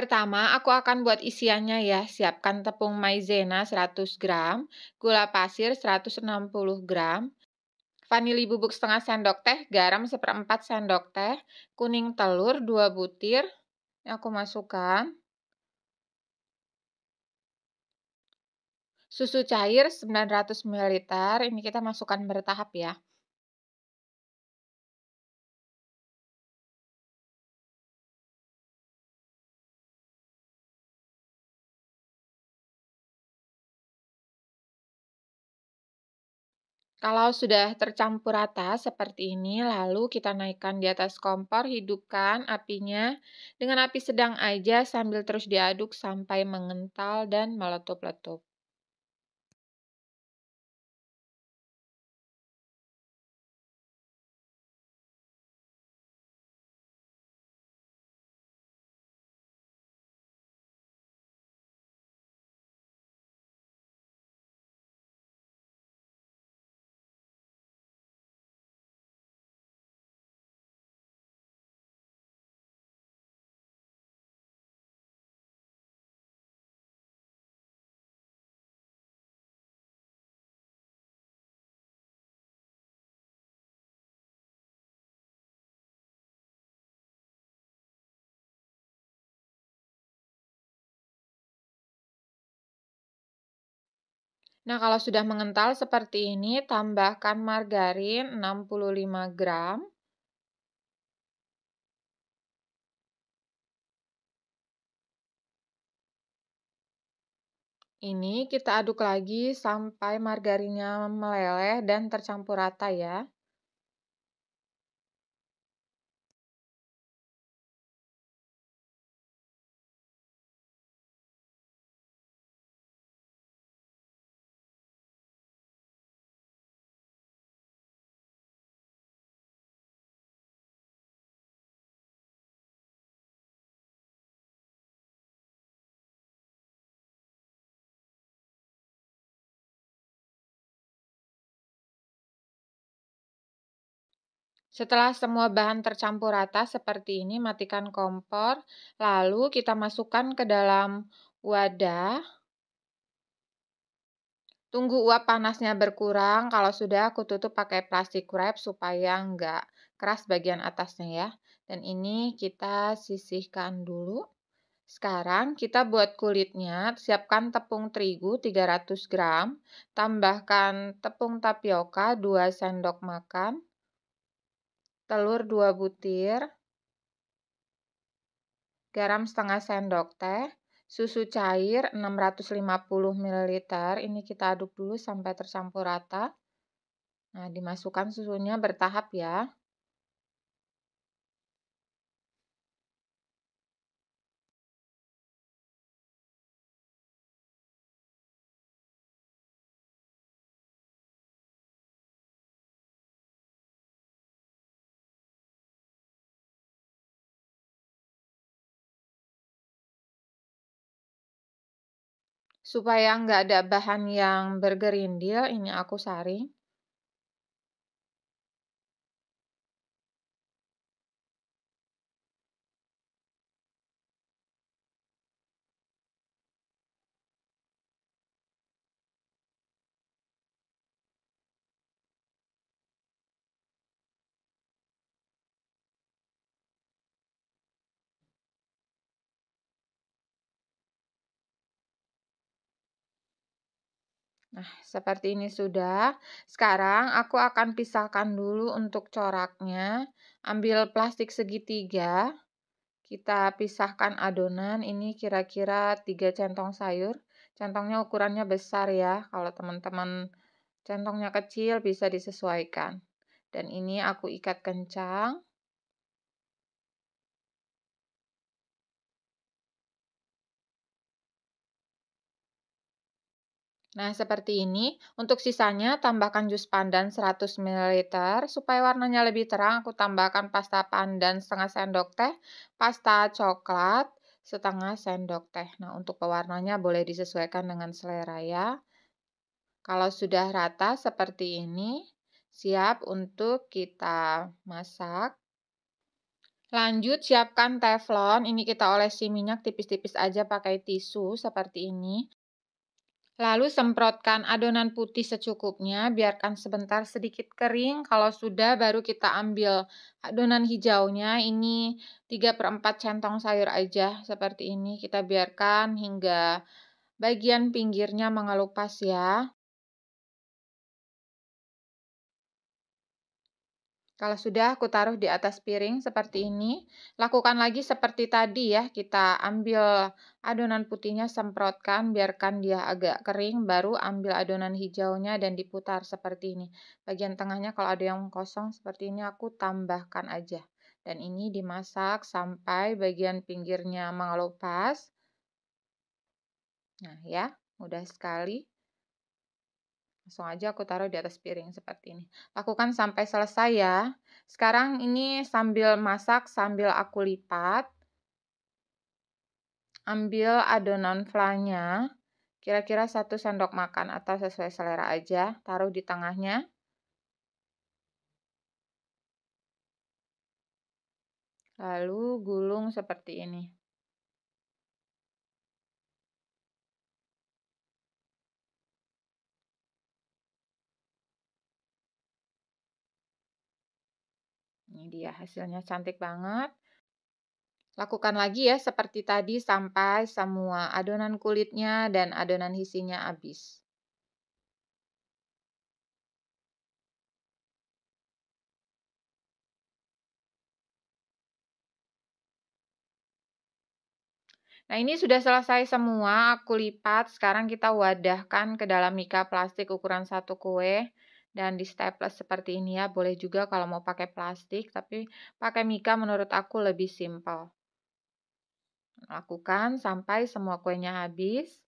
Pertama, aku akan buat isiannya ya. Siapkan tepung maizena 100 gram, gula pasir 160 gram, vanili bubuk setengah sendok teh, garam seperempat sendok teh, kuning telur 2 butir, aku masukkan. Susu cair 900 ml, ini kita masukkan bertahap ya. Kalau sudah tercampur rata seperti ini, lalu kita naikkan di atas kompor, hidupkan apinya dengan api sedang aja sambil terus diaduk sampai mengental dan meletup-letup. Nah, kalau sudah mengental seperti ini, tambahkan margarin 65 gram. Ini kita aduk lagi sampai margarinnya meleleh dan tercampur rata ya. Setelah semua bahan tercampur rata seperti ini, matikan kompor. Lalu kita masukkan ke dalam wadah. Tunggu uap panasnya berkurang. Kalau sudah, aku tutup pakai plastik wrap supaya nggak keras bagian atasnya ya. Dan ini kita sisihkan dulu. Sekarang kita buat kulitnya, siapkan tepung terigu 300 gram, tambahkan tepung tapioka 2 sendok makan, telur 2 butir, garam setengah sendok teh, susu cair 650 ml, ini kita aduk dulu sampai tercampur rata. Nah, dimasukkan susunya bertahap ya. Supaya nggak ada bahan yang bergerindil, ini aku saring. Nah, seperti ini sudah. Sekarang aku akan pisahkan dulu untuk coraknya. Ambil plastik segitiga. Kita pisahkan adonan. Ini kira-kira 3 centong sayur. Centongnya ukurannya besar ya. Kalau teman-teman centongnya kecil bisa disesuaikan. Dan ini aku ikat kencang. Nah, seperti ini. Untuk sisanya, tambahkan jus pandan 100 ml. Supaya warnanya lebih terang, aku tambahkan pasta pandan setengah sendok teh, pasta coklat setengah sendok teh. Nah, untuk pewarnanya boleh disesuaikan dengan selera ya. Kalau sudah rata seperti ini, siap untuk kita masak. Lanjut, siapkan teflon. Ini kita olesi minyak tipis-tipis aja pakai tisu seperti ini. Lalu semprotkan adonan putih secukupnya, biarkan sebentar sedikit kering. Kalau sudah baru kita ambil adonan hijaunya, ini 3 per 4 centong sayur aja seperti ini. Kita biarkan hingga bagian pinggirnya mengelupas ya. Kalau sudah aku taruh di atas piring seperti ini, lakukan lagi seperti tadi ya, kita ambil adonan putihnya semprotkan, biarkan dia agak kering, baru ambil adonan hijaunya dan diputar seperti ini. Bagian tengahnya kalau ada yang kosong seperti ini aku tambahkan aja. Dan ini dimasak sampai bagian pinggirnya mengelupas. Nah ya, mudah sekali. Langsung aja aku taruh di atas piring seperti ini. Lakukan sampai selesai ya. Sekarang ini sambil masak, sambil aku lipat. Ambil adonan flanya. Kira-kira satu sendok makan atau sesuai selera aja. Taruh di tengahnya. Lalu gulung seperti ini. Ini dia hasilnya cantik banget. Lakukan lagi ya seperti tadi sampai semua adonan kulitnya dan adonan isinya habis. Nah ini sudah selesai semua, aku lipat. Sekarang kita wadahkan ke dalam mika plastik ukuran satu kue dan di staples seperti ini ya. Boleh juga kalau mau pakai plastik, tapi pakai mika menurut aku lebih simple. Lakukan sampai semua kuenya habis.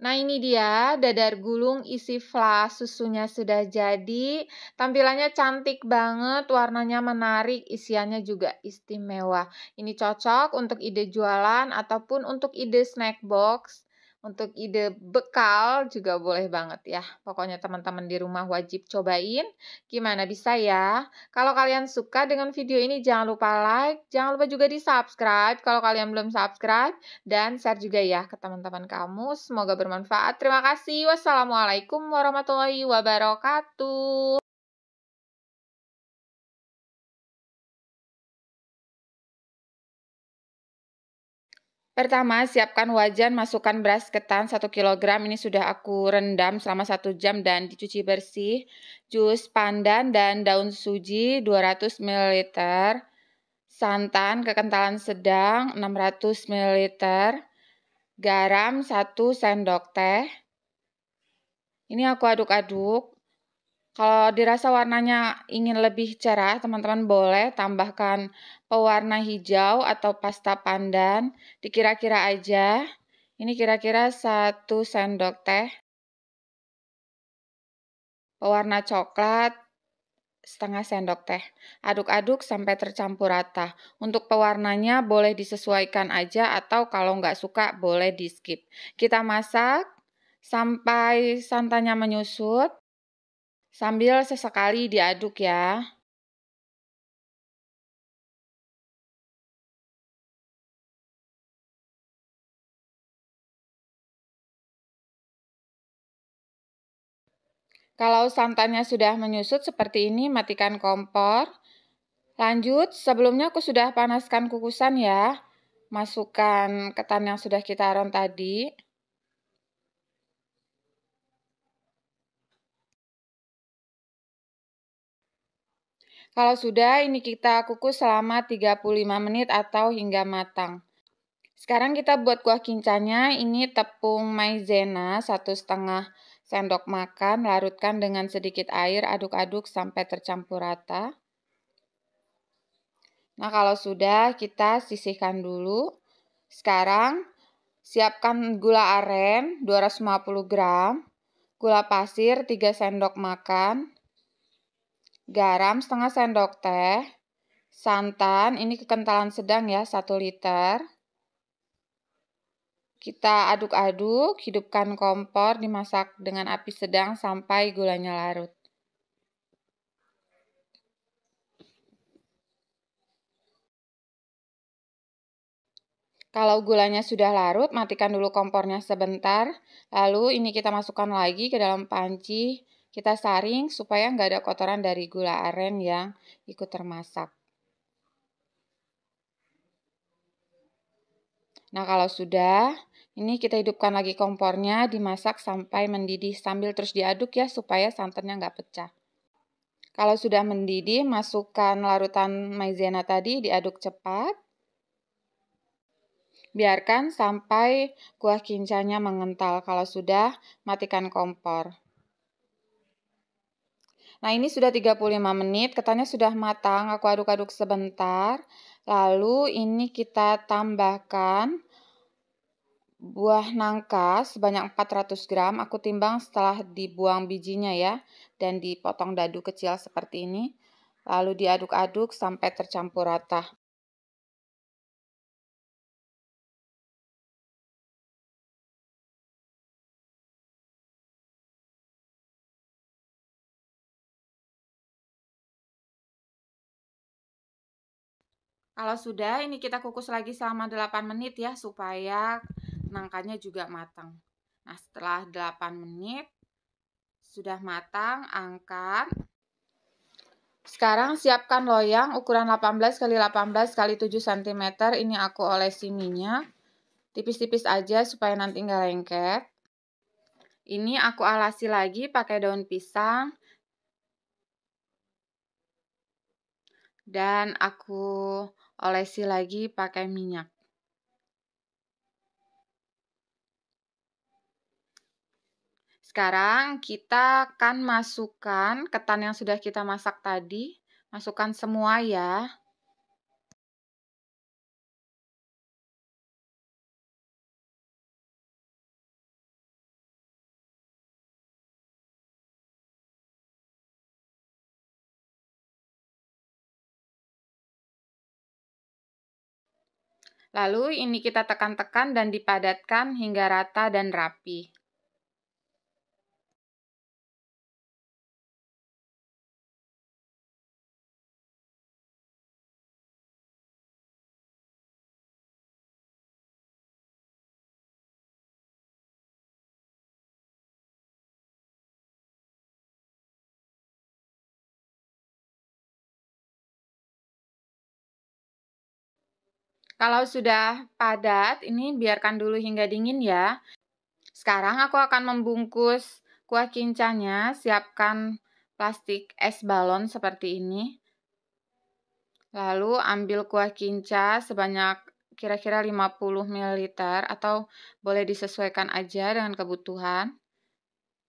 Nah ini dia dadar gulung isi flas susunya sudah jadi tampilannya cantik banget warnanya menarik isiannya juga istimewa ini cocok untuk ide jualan ataupun untuk ide snack box untuk ide bekal juga boleh banget ya. Pokoknya teman-teman di rumah wajib cobain. Gimana bisa ya? Kalau kalian suka dengan video ini jangan lupa like, jangan lupa juga di subscribe kalau kalian belum subscribe. Dan share juga ya ke teman-teman kamu. Semoga bermanfaat. Terima kasih. Wassalamualaikum warahmatullahi wabarakatuh. Pertama, siapkan wajan, masukkan beras ketan 1 kg, ini sudah aku rendam selama 1 jam dan dicuci bersih. Jus pandan dan daun suji 200 ml. Santan kekentalan sedang 600 ml. Garam 1 sendok teh. Ini aku aduk-aduk. Kalau dirasa warnanya ingin lebih cerah, teman-teman boleh tambahkan pewarna hijau atau pasta pandan. Dikira-kira aja. Ini kira-kira 1 sendok teh. Pewarna coklat setengah sendok teh. Aduk-aduk sampai tercampur rata. Untuk pewarnanya boleh disesuaikan aja atau kalau nggak suka boleh di skip. Kita masak sampai santannya menyusut sambil sesekali diaduk ya. Kalau santannya sudah menyusut seperti ini, matikan kompor. Lanjut, sebelumnya aku sudah panaskan kukusan ya. Masukkan ketan yang sudah kita aron tadi. Kalau sudah, ini kita kukus selama 35 menit atau hingga matang. Sekarang kita buat kuah kincanya, ini tepung maizena satu setengah sendok makan, larutkan dengan sedikit air, aduk-aduk sampai tercampur rata. Nah kalau sudah kita sisihkan dulu. Sekarang siapkan gula aren 250 gram, gula pasir 3 sendok makan, garam setengah sendok teh, santan, ini kekentalan sedang ya, 1 liter. Kita aduk-aduk, hidupkan kompor, dimasak dengan api sedang sampai gulanya larut. Kalau gulanya sudah larut, matikan dulu kompornya sebentar. Lalu ini kita masukkan lagi ke dalam panci kita saring supaya nggak ada kotoran dari gula aren yang ikut termasak. Nah kalau sudah, ini kita hidupkan lagi kompornya, dimasak sampai mendidih sambil terus diaduk ya supaya santannya nggak pecah. Kalau sudah mendidih, masukkan larutan maizena tadi, diaduk cepat. Biarkan sampai kuah kincanya mengental. Kalau sudah, matikan kompor. Nah, ini sudah 35 menit, ketannya sudah matang, aku aduk-aduk sebentar. Lalu ini kita tambahkan buah nangka sebanyak 400 gram. Aku timbang setelah dibuang bijinya ya dan dipotong dadu kecil seperti ini. Lalu diaduk-aduk sampai tercampur rata. Kalau sudah, ini kita kukus lagi selama 8 menit ya, supaya nangkanya juga matang. Nah, setelah 8 menit, sudah matang, angkat. Sekarang siapkan loyang ukuran 18 x 18 x 7 cm. Ini aku olesi minyak. Tipis-tipis aja supaya nanti nggak lengket. Ini aku alasi lagi pakai daun pisang. Dan aku olesi lagi pakai minyak. Sekarang kita akan masukkan ketan yang sudah kita masak tadi. Masukkan semua ya. Lalu ini kita tekan-tekan dan dipadatkan hingga rata dan rapi. Kalau sudah padat, ini biarkan dulu hingga dingin ya. Sekarang aku akan membungkus kuah kincanya. Siapkan plastik es balon seperti ini. Lalu ambil kuah kinca sebanyak kira-kira 50 ml atau boleh disesuaikan aja dengan kebutuhan.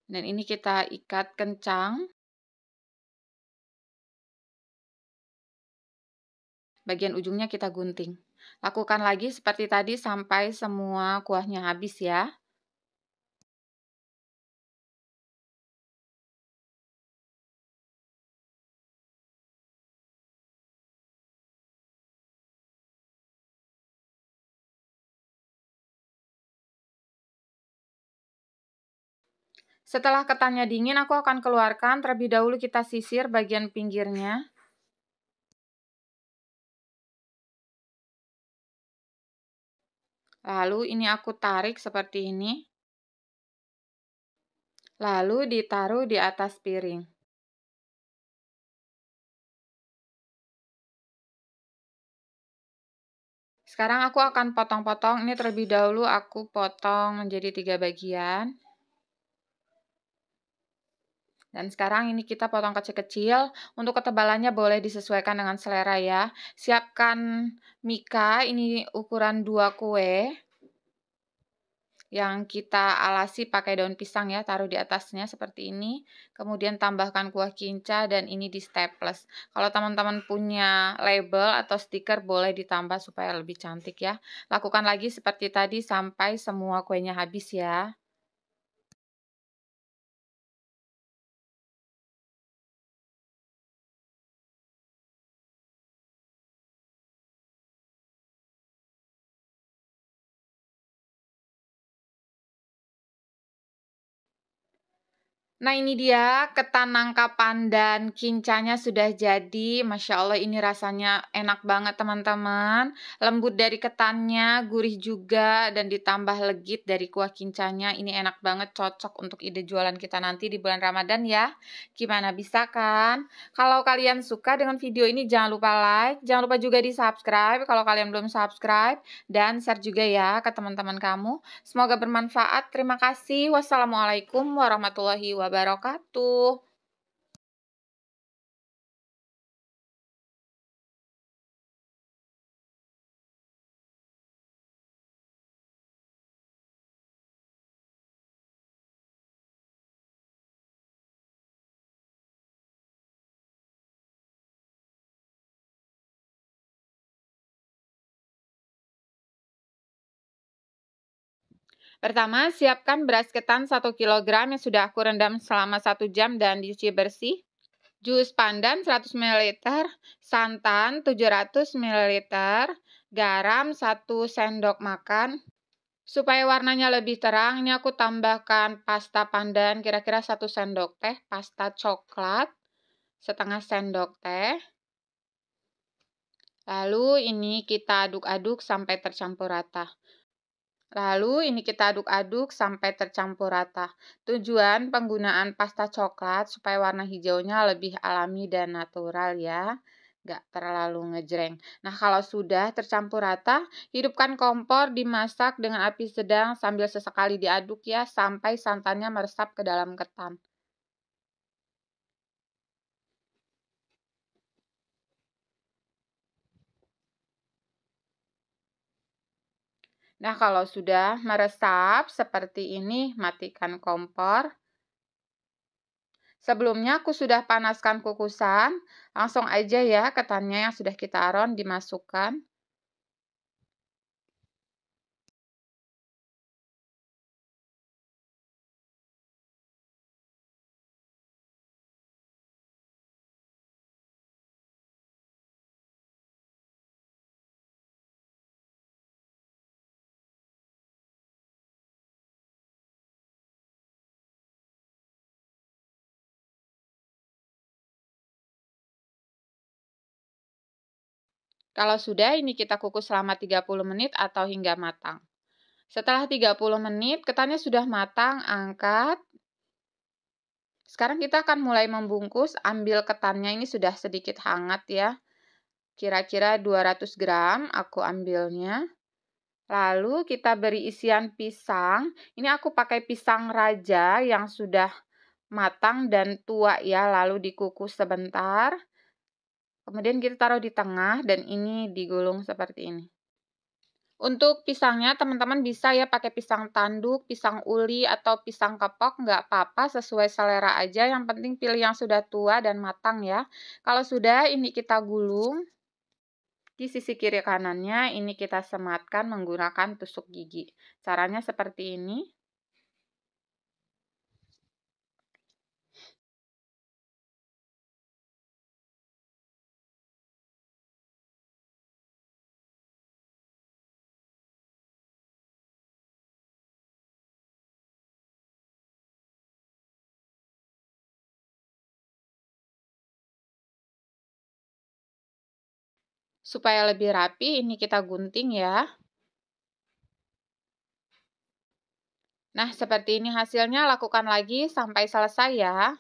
Dan ini kita ikat kencang. Bagian ujungnya kita gunting. Lakukan lagi seperti tadi sampai semua kuahnya habis ya. Setelah ketannya dingin, aku akan keluarkan. Terlebih dahulu kita sisir bagian pinggirnya. Lalu ini aku tarik seperti ini. Lalu ditaruh di atas piring. Sekarang aku akan potong-potong. Ini terlebih dahulu aku potong menjadi tiga bagian. Dan sekarang ini kita potong kecil-kecil. Untuk ketebalannya boleh disesuaikan dengan selera ya. Siapkan mika, ini ukuran 2 kue. Yang kita alasi pakai daun pisang ya, taruh di atasnya seperti ini. Kemudian tambahkan kuah kinca dan ini di staples. Kalau teman-teman punya label atau stiker boleh ditambah supaya lebih cantik ya. Lakukan lagi seperti tadi sampai semua kuenya habis ya. Nah ini dia ketan nangka pandan kincanya sudah jadi Masya Allah ini rasanya enak banget teman-teman Lembut dari ketannya, gurih juga dan ditambah legit dari kuah kincanya Ini enak banget cocok untuk ide jualan kita nanti di bulan Ramadan ya Gimana bisa kan? Kalau kalian suka dengan video ini jangan lupa like Jangan lupa juga di subscribe kalau kalian belum subscribe Dan share juga ya ke teman-teman kamu Semoga bermanfaat, terima kasih Wassalamualaikum warahmatullahi wabarakatuh wabarakatuh. Pertama, siapkan beras ketan 1 kg yang sudah aku rendam selama 1 jam dan dicuci bersih. Jus pandan 100 ml, santan 700 ml, garam 1 sendok makan. Supaya warnanya lebih terang, ini aku tambahkan pasta pandan kira-kira 1 sendok teh, pasta coklat setengah sendok teh. Lalu ini kita aduk-aduk sampai tercampur rata. Lalu ini kita aduk-aduk sampai tercampur rata. Tujuan penggunaan pasta coklat supaya warna hijaunya lebih alami dan natural ya. Gak terlalu ngejreng. Nah kalau sudah tercampur rata, hidupkan kompor, dimasak dengan api sedang sambil sesekali diaduk ya sampai santannya meresap ke dalam ketan. Nah, kalau sudah meresap seperti ini, matikan kompor. Sebelumnya aku sudah panaskan kukusan, langsung aja ya ketannya yang sudah kita aron dimasukkan. Kalau sudah, ini kita kukus selama 30 menit atau hingga matang. Setelah 30 menit, ketannya sudah matang, angkat. Sekarang kita akan mulai membungkus, ambil ketannya ini sudah sedikit hangat ya. Kira-kira 200 gram aku ambilnya. Lalu kita beri isian pisang. Ini aku pakai pisang raja yang sudah matang dan tua ya, lalu dikukus sebentar. Kemudian kita taruh di tengah dan ini digulung seperti ini. Untuk pisangnya, teman-teman bisa ya pakai pisang tanduk, pisang uli, atau pisang kepok, nggak apa-apa, sesuai selera aja. Yang penting pilih yang sudah tua dan matang ya. Kalau sudah, ini kita gulung. Di sisi kiri kanannya, ini kita sematkan menggunakan tusuk gigi. Caranya seperti ini. Supaya lebih rapi, ini kita gunting ya. Nah, seperti ini hasilnya lakukan lagi sampai selesai ya.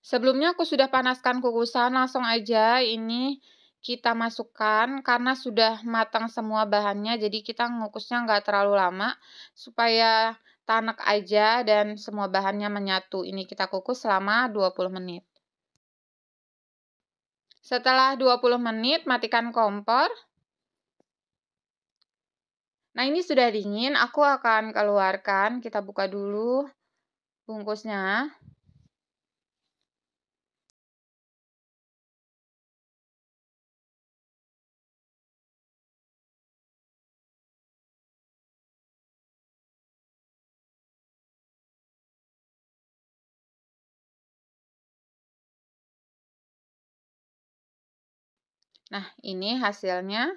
Sebelumnya aku sudah panaskan kukusan, langsung aja ini kita masukkan karena sudah matang semua bahannya jadi kita ngukusnya nggak terlalu lama supaya tanak aja dan semua bahannya menyatu ini kita kukus selama 20 menit setelah 20 menit matikan kompor nah ini sudah dingin aku akan keluarkan kita buka dulu bungkusnya Nah, ini hasilnya.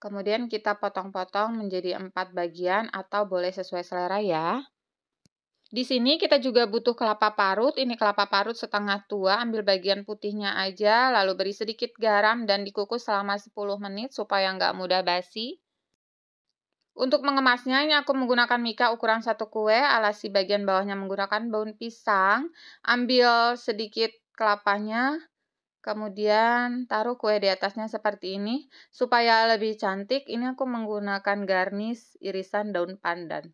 Kemudian kita potong-potong menjadi empat bagian atau boleh sesuai selera ya. Di sini kita juga butuh kelapa parut. Ini kelapa parut setengah tua, ambil bagian putihnya aja, lalu beri sedikit garam dan dikukus selama 10 menit supaya nggak mudah basi. Untuk mengemasnya, ini aku menggunakan mika ukuran satu kue, alasi bagian bawahnya menggunakan daun pisang. Ambil sedikit kelapanya, Kemudian taruh kue di atasnya seperti ini. Supaya lebih cantik, ini aku menggunakan garnish irisan daun pandan.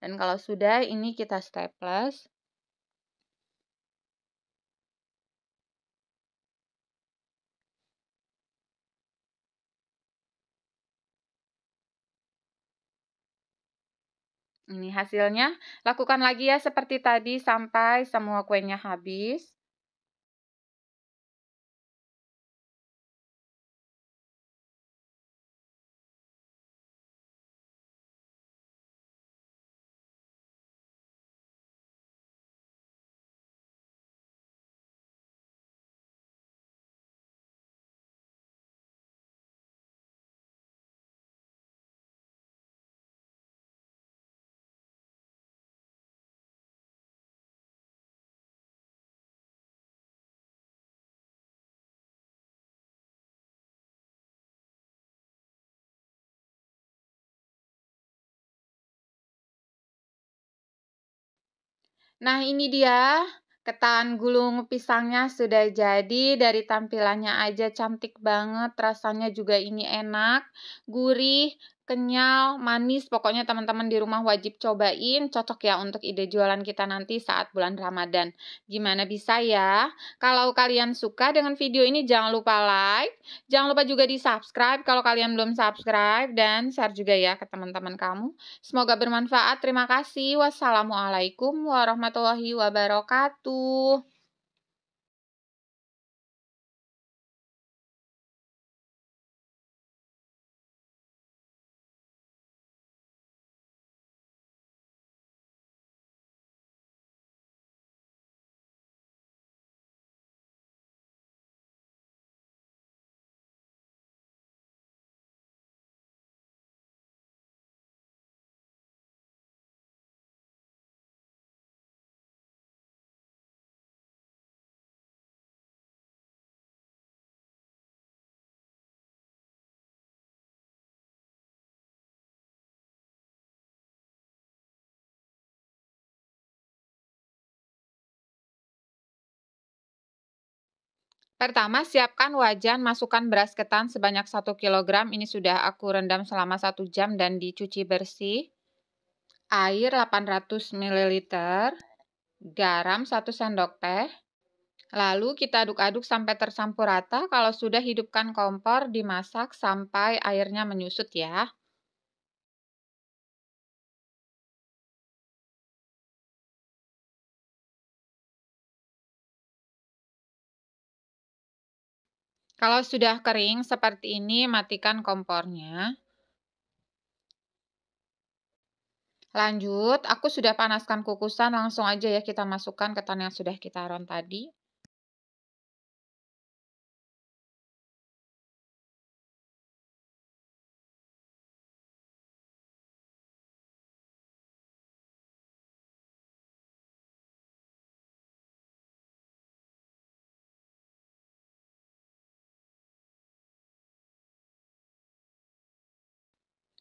Dan kalau sudah, ini kita staples. Ini hasilnya. Lakukan lagi ya seperti tadi sampai semua kuenya habis. Nah, ini dia ketan gulung pisangnya sudah jadi. Dari tampilannya aja cantik banget, rasanya juga ini enak, gurih, kenyal, manis. Pokoknya teman-teman di rumah wajib cobain, cocok ya untuk ide jualan kita nanti saat bulan Ramadan. Gimana bisa ya? Kalau kalian suka dengan video ini jangan lupa like, jangan lupa juga di-subscribe kalau kalian belum subscribe dan share juga ya ke teman-teman kamu. Semoga bermanfaat. Terima kasih. Wassalamualaikum warahmatullahi wabarakatuh. Pertama, siapkan wajan, masukkan beras ketan sebanyak 1 kg. Ini sudah aku rendam selama 1 jam dan dicuci bersih. Air 800 ml, garam 1 sendok teh. Lalu kita aduk-aduk sampai tercampur rata. Kalau sudah hidupkan kompor, dimasak sampai airnya menyusut ya. Kalau sudah kering seperti ini, matikan kompornya. Lanjut, aku sudah panaskan kukusan, langsung aja ya kita masukkan ketan yang sudah kita aron tadi.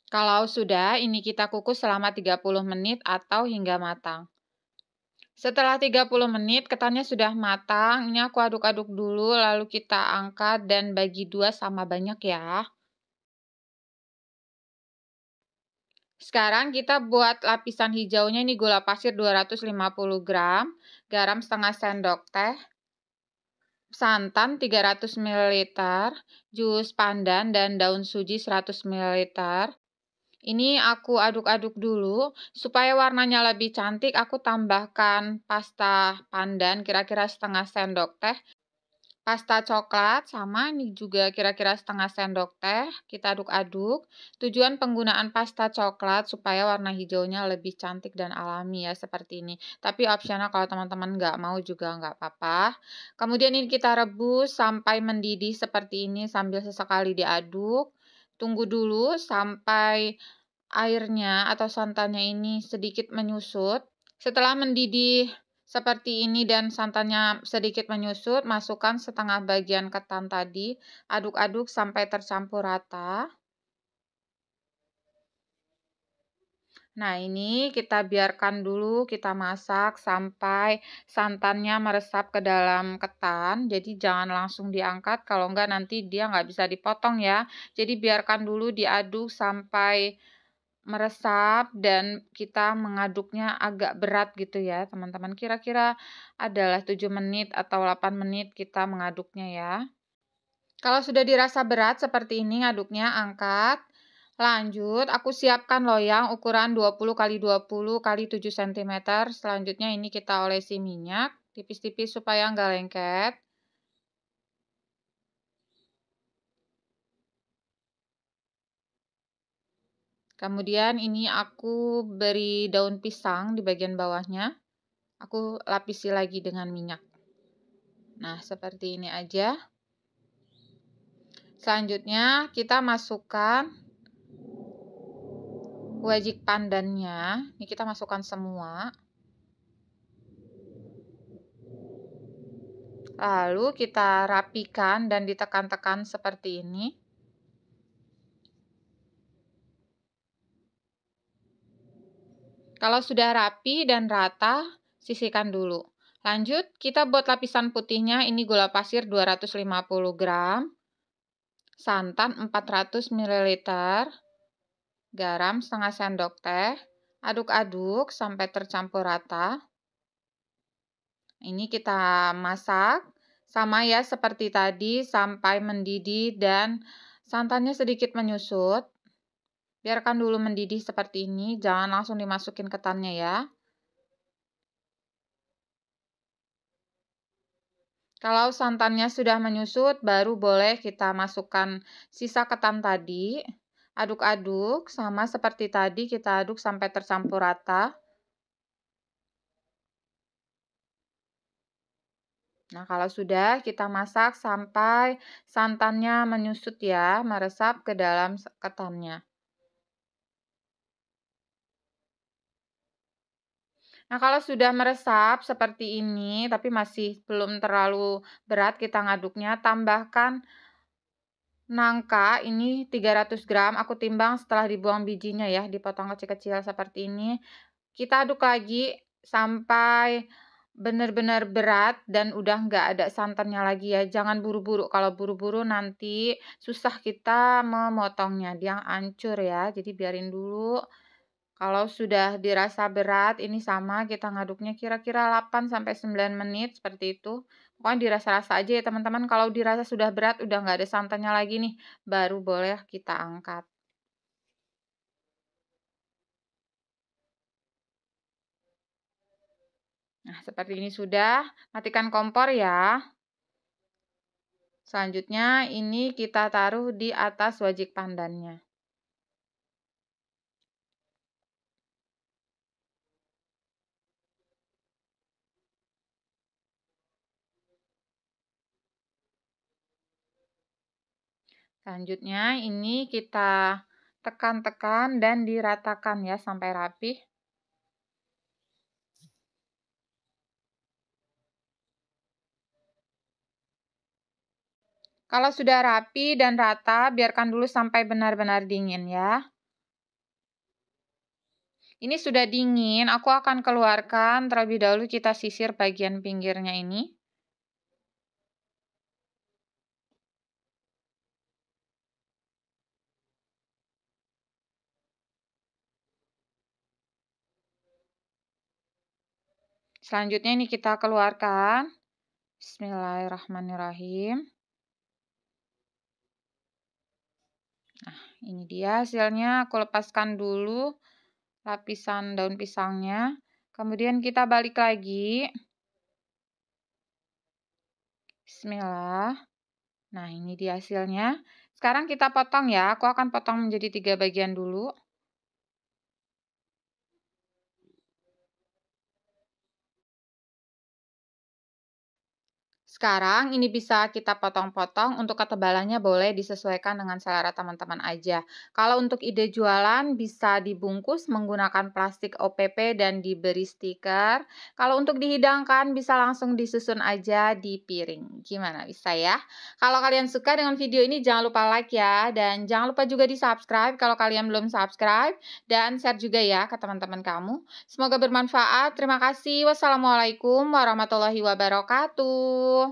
Kalau sudah, ini kita kukus selama 30 menit atau hingga matang. Setelah 30 menit, ketannya sudah matang. Ini aku aduk-aduk dulu, lalu kita angkat dan bagi dua sama banyak ya. Sekarang kita buat lapisan hijaunya ini gula pasir 250 gram, garam setengah sendok teh, santan 300 ml, jus pandan dan daun suji 100 ml, ini aku aduk-aduk dulu supaya warnanya lebih cantik aku tambahkan pasta pandan kira-kira setengah sendok teh. Pasta coklat sama ini juga kira-kira setengah sendok teh kita aduk-aduk. Tujuan penggunaan pasta coklat supaya warna hijaunya lebih cantik dan alami ya seperti ini. Tapi opsional kalau teman-teman nggak mau juga nggak apa-apa. Kemudian ini kita rebus sampai mendidih seperti ini sambil sesekali diaduk. Tunggu dulu sampai airnya atau santannya ini sedikit menyusut. Setelah mendidih seperti ini dan santannya sedikit menyusut, masukkan setengah bagian ketan tadi, aduk-aduk sampai tercampur rata. Nah, ini kita biarkan dulu kita masak sampai santannya meresap ke dalam ketan. Jadi jangan langsung diangkat, kalau enggak nanti dia nggak bisa dipotong ya. Jadi biarkan dulu diaduk sampai meresap dan kita mengaduknya agak berat gitu ya teman-teman. Kira-kira adalah 7 menit atau 8 menit kita mengaduknya ya. Kalau sudah dirasa berat seperti ini ngaduknya, angkat. Lanjut, aku siapkan loyang ukuran 20 x 20 x 7 cm. Selanjutnya ini kita olesi minyak tipis-tipis supaya nggak lengket. Kemudian ini aku beri daun pisang di bagian bawahnya. Aku lapisi lagi dengan minyak. Nah, seperti ini aja. Selanjutnya kita masukkan wajik pandannya ini kita masukkan semua lalu kita rapikan dan ditekan-tekan seperti ini kalau sudah rapi dan rata sisihkan dulu lanjut kita buat lapisan putihnya ini gula pasir 250 gram santan 400 ml garam setengah sendok teh, aduk-aduk sampai tercampur rata. Ini kita masak sama ya seperti tadi sampai mendidih dan santannya sedikit menyusut. Biarkan dulu mendidih seperti ini, jangan langsung dimasukin ketannya ya. Kalau santannya sudah menyusut, baru boleh kita masukkan sisa ketan tadi aduk-aduk sama seperti tadi kita aduk sampai tercampur rata. Nah, kalau sudah kita masak sampai santannya menyusut ya, meresap ke dalam ketannya. Nah, kalau sudah meresap seperti ini, tapi masih belum terlalu berat kita ngaduknya, tambahkan nangka ini 300 gram aku timbang setelah dibuang bijinya ya dipotong kecil-kecil seperti ini kita aduk lagi sampai benar-benar berat dan udah nggak ada santannya lagi ya jangan buru-buru kalau buru-buru nanti susah kita memotongnya dia hancur ya jadi biarin dulu kalau sudah dirasa berat ini sama kita ngaduknya kira-kira 8 9 menit seperti itu Pokoknya dirasa-rasa aja ya teman-teman. Kalau dirasa sudah berat, udah nggak ada santannya lagi nih, baru boleh kita angkat. Nah, seperti ini sudah. Matikan kompor ya. Selanjutnya, ini kita taruh di atas wajik pandannya. Selanjutnya ini kita tekan-tekan dan diratakan ya sampai rapi. Kalau sudah rapi dan rata, biarkan dulu sampai benar-benar dingin ya. Ini sudah dingin, aku akan keluarkan terlebih dahulu kita sisir bagian pinggirnya ini. Selanjutnya ini kita keluarkan. Bismillahirrahmanirrahim. Nah, ini dia hasilnya. Aku lepaskan dulu lapisan daun pisangnya. Kemudian kita balik lagi. Bismillah. Nah, ini dia hasilnya. Sekarang kita potong ya. Aku akan potong menjadi tiga bagian dulu. Sekarang ini bisa kita potong-potong untuk ketebalannya boleh disesuaikan dengan selera teman-teman aja. Kalau untuk ide jualan bisa dibungkus menggunakan plastik OPP dan diberi stiker. Kalau untuk dihidangkan bisa langsung disusun aja di piring. Gimana bisa ya? Kalau kalian suka dengan video ini jangan lupa like ya dan jangan lupa juga di subscribe kalau kalian belum subscribe dan share juga ya ke teman-teman kamu. Semoga bermanfaat. Terima kasih. Wassalamualaikum warahmatullahi wabarakatuh.